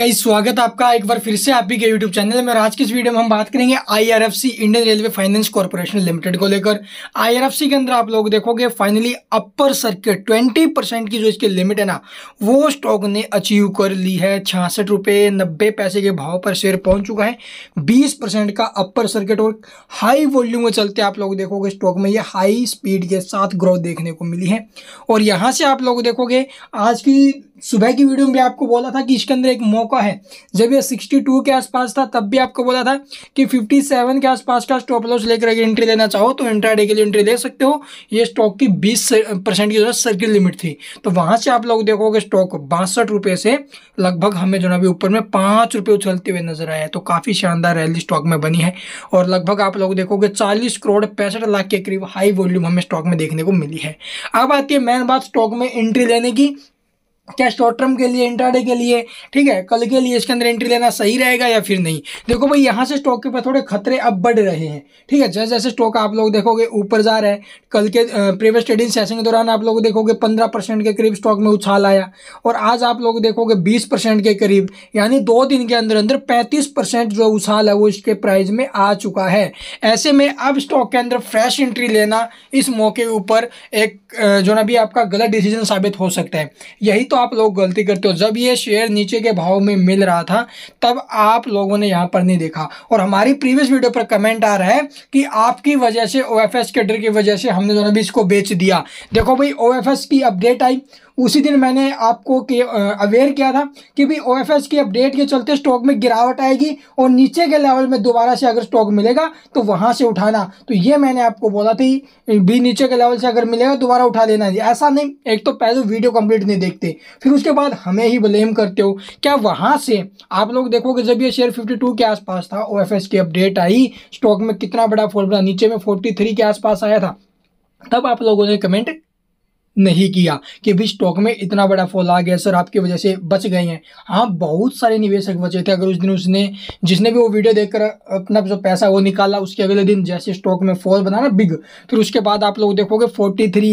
कई स्वागत आपका एक बार फिर से आप ही के यूट्यूब चैनल में और आज की इस वीडियो में हम बात करेंगे IRFC Indian railway finance corporation limited को लेकर IRFC के अंदर आप लोग देखोगे फाइनली अपर सर्किट 20 परसेंट की जो इसकी लिमिट है ना वो स्टॉक ने अचीव कर ली है छियासठ रुपये नब्बे पैसे के भाव पर शेयर पहुंच चुका है बीस का अपर सर्किट और हाई वॉल्यूम के चलते आप लोग देखोगे स्टॉक में ये हाई स्पीड के साथ ग्रोथ देखने को मिली है और यहाँ से आप लोग देखोगे आज की सुबह की वीडियो में भी आपको बोला था कि इसके अंदर एक मौका है जब ये 62 के आसपास था तब भी आपको बोला था कि 57 के आसपास का स्टॉप लॉस लेकर अगर एंट्री लेना चाहो तो इंट्राडे के लिए एंट्री ले सकते हो ये स्टॉक की 20 परसेंट की जो है सर्किल लिमिट थी तो वहाँ से आप लोग देखोगे स्टॉक बासठ रुपये से लगभग हमें जो ना अभी ऊपर में पाँच रुपये उछलते हुए नजर आया है तो काफ़ी शानदार रैली स्टॉक में बनी है और लगभग आप लोग देखोगे चालीस करोड़ पैंसठ लाख के करीब हाई वॉल्यूम हमें स्टॉक में देखने को मिली है अब आती है मेन बात स्टॉक में एंट्री लेने की क्या शॉर्ट टर्म के लिए इंट्राडे के लिए ठीक है कल के लिए इसके अंदर एंट्री लेना सही रहेगा या फिर नहीं देखो भाई यहाँ से स्टॉक के ऊपर थोड़े खतरे अब बढ़ रहे हैं ठीक है जैसे जैसे स्टॉक आप लोग देखोगे ऊपर जा रहा है कल के प्रीवियस ट्रेडिंग सेशन के दौरान आप लोग देखोगे पंद्रह परसेंट के करीब स्टॉक में उछाल आया और आज आप लोग देखोगे बीस परसेंट के करीब यानी दो दिन के अंदर अंदर पैंतीस परसेंट जो उछाल है वो इसके प्राइज़ में आ चुका है ऐसे में अब स्टॉक के अंदर फ्रेश एंट्री लेना इस मौके ऊपर एक जो ना भी आपका गलत डिसीजन साबित हो सकता है यही तो आप लोग गलती करते हो जब ये शेयर नीचे के भाव में मिल रहा था तब आप लोगों ने यहाँ पर नहीं देखा और हमारी प्रीवियस वीडियो पर कमेंट आ रहा है कि आपकी वजह से ओ एफ एस के डर की वजह से हमने दोनों भी इसको बेच दिया देखो भाई ओ एफ एस की अपडेट आई उसी दिन मैंने आपको के अवेयर किया था कि भी ओ की अपडेट के चलते स्टॉक में गिरावट आएगी और नीचे के लेवल में दोबारा से अगर स्टॉक मिलेगा तो वहाँ से उठाना तो ये मैंने आपको बोला था भी नीचे के लेवल से अगर मिलेगा दोबारा उठा लेना ऐसा नहीं एक तो पहले वीडियो कंप्लीट नहीं देखते फिर उसके बाद हमें ही ब्लेम करते हो क्या वहाँ से आप लोग देखोगे जब ये शेयर फिफ्टी के आसपास था ओ की अपडेट आई स्टॉक में कितना बड़ा फॉल बना नीचे में फोर्टी के आसपास आया था तब आप लोगों ने कमेंट नहीं किया कि भी स्टॉक में इतना बड़ा फॉल आ गया सर आपकी वजह से बच गए हैं हाँ बहुत सारे निवेशक बचे थे अगर उस दिन उसने जिसने भी वो वीडियो देखकर अपना जो पैसा वो निकाला उसके अगले दिन जैसे स्टॉक में फॉल बना ना बिग फिर उसके बाद आप लोग देखोगे फोर्टी थ्री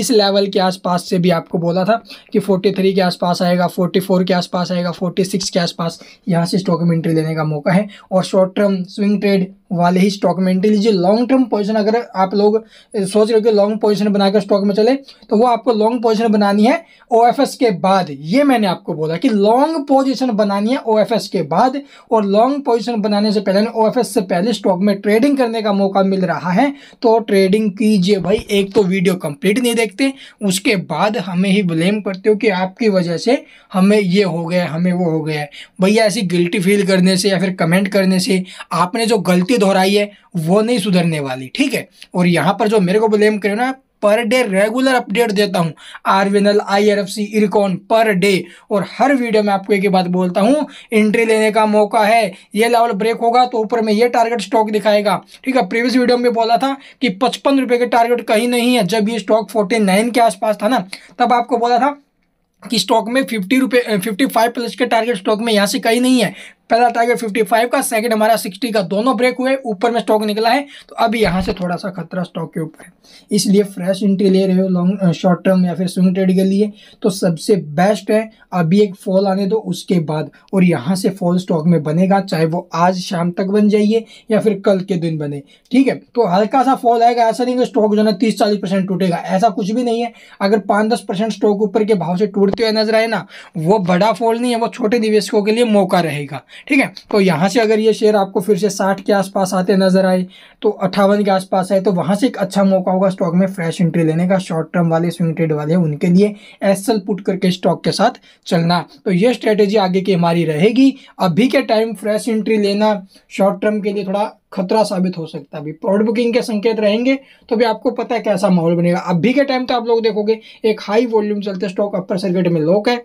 इस लेवल के आसपास से भी आपको बोला था कि फोर्टी के आसपास आएगा फोर्टी के आसपास आएगा फोर्टी के आसपास यहाँ से स्टॉक में एंट्री लेने का मौका है और शॉर्ट टर्म स्विंग ट्रेड वाले ही स्टॉक मेंटेन लीजिए लॉन्ग टर्म पोजिशन अगर आप लोग सोच रहे हो कि लॉन्ग पोजिशन बनाकर स्टॉक में चले तो वो आपको लॉन्ग पोजिशन बनानी है ओ के बाद ये मैंने आपको बोला कि लॉन्ग पोजिशन बनानी है ओ के बाद और लॉन्ग पोजिशन बनाने से पहले ओ से पहले स्टॉक में ट्रेडिंग करने का मौका मिल रहा है तो ट्रेडिंग कीजिए भाई एक तो वीडियो कंप्लीट नहीं देखते उसके बाद हमें ही ब्लेम करते हो कि आपकी वजह से हमें ये हो गया हमें वो हो गया भैया ऐसी गिल्टी फील करने से या फिर कमेंट करने से आपने जो गलती दोहराई है वो नहीं सुधरने वाली ठीक है और यहाँ पर जो मेरे को ब्लेम करो ना पर डे रेगुलर अपडेट देता हूँ आरविनल I R F C इरिकॉन per day और हर वीडियो में आपको एक ही बात बोलता हूँ एंट्री लेने का मौका है ये लेवल ब्रेक होगा तो ऊपर में ये टारगेट स्टॉक दिखाएगा ठीक है प्रीवियस वीडियो में बोला था कि पचपन रुपये के टारगेट कहीं नहीं है जब ये स्टॉक फोर्टी नाइन के आसपास था ना तब आपको बोला था कि स्टॉक में फिफ्टी रुपये फिफ्टी फाइव प्लस के टारगेट स्टॉक में यहाँ से कहीं नहीं है पहला टारगेट 55 का सेकंड हमारा 60 का दोनों ब्रेक हुए ऊपर में स्टॉक निकला है तो अभी यहाँ से थोड़ा सा खतरा स्टॉक के ऊपर है इसलिए फ्रेश इंट्री ले रहे हो लॉन्ग शॉर्ट टर्म या फिर स्विंग ट्रेड के लिए तो सबसे बेस्ट है अभी एक फॉल आने दो उसके बाद और यहाँ से फॉल स्टॉक में बनेगा चाहे वो आज शाम तक बन जाइए या फिर कल के दिन बने ठीक है तो हल्का सा फॉल आएगा ऐसा नहीं कि स्टॉक जो ना तीस चालीस परसेंट टूटेगा ऐसा कुछ भी नहीं है अगर पाँच दस परसेंट स्टॉक ऊपर के भाव से टूटते हुए नजर आए ना वो बड़ा फॉल नहीं है वो छोटे निवेशकों के लिए मौका रहेगा ठीक है तो यहाँ से अगर ये शेयर आपको फिर से साठ के आसपास आते नजर आए तो अट्ठावन के आसपास आए तो वहाँ से एक अच्छा मौका होगा स्टॉक में फ्रेश एंट्री लेने का शॉर्ट टर्म वाले स्विंग ट्रेड वाले उनके लिए एस पुट करके स्टॉक के साथ चलना तो ये स्ट्रेटेजी आगे की हमारी रहेगी अभी के टाइम फ्रेश एंट्री लेना शॉर्ट टर्म के लिए थोड़ा खतरा साबित हो सकता है अभी प्रॉड बुकिंग के संकेत रहेंगे तो भी आपको पता है कैसा माहौल बनेगा अभी के टाइम तो आप लोग देखोगे एक हाई वॉल्यूम चलते स्टॉक अपर सर्किट में लोक है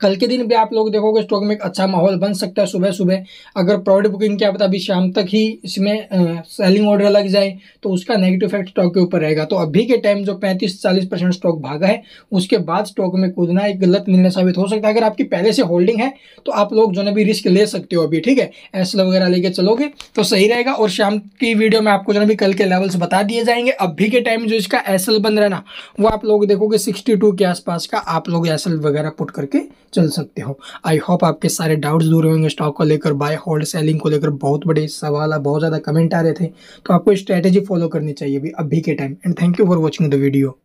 कल के दिन भी आप लोग देखोगे स्टॉक में एक अच्छा माहौल बन सकता है सुबह सुबह अगर प्रॉफिट बुकिंग क्या पता अभी शाम तक ही इसमें सेलिंग ऑर्डर लग जाए तो उसका नेगेटिव इफेक्ट स्टॉक के ऊपर रहेगा तो अभी के टाइम जो 35-40 परसेंट स्टॉक भागा है उसके बाद स्टॉक में कूदना एक गलत निर्णय साबित हो सकता है अगर आपकी पहले से होल्डिंग है तो आप लोग जो ना भी रिस्क ले सकते हो अभी ठीक है एसल वगैरह लेके चलोगे तो सही रहेगा और शाम की वीडियो में आपको जो ना भी कल के लेवल्स बता दिए जाएंगे अभी के टाइम जो इसका एसल बन रहा ना वो आप लोग देखोगे सिक्सटी के आसपास का आप लोग एसल वगैरह पुट करके चल सकते हो आई होप आपके सारे डाउट्स दूर होंगे स्टॉक को लेकर बाय होल्ड सेलिंग को लेकर बहुत बड़े सवाल बहुत ज़्यादा कमेंट आ रहे थे तो आपको स्ट्रैटेजी फॉलो करनी चाहिए अभी अभी के time and thank you for watching the video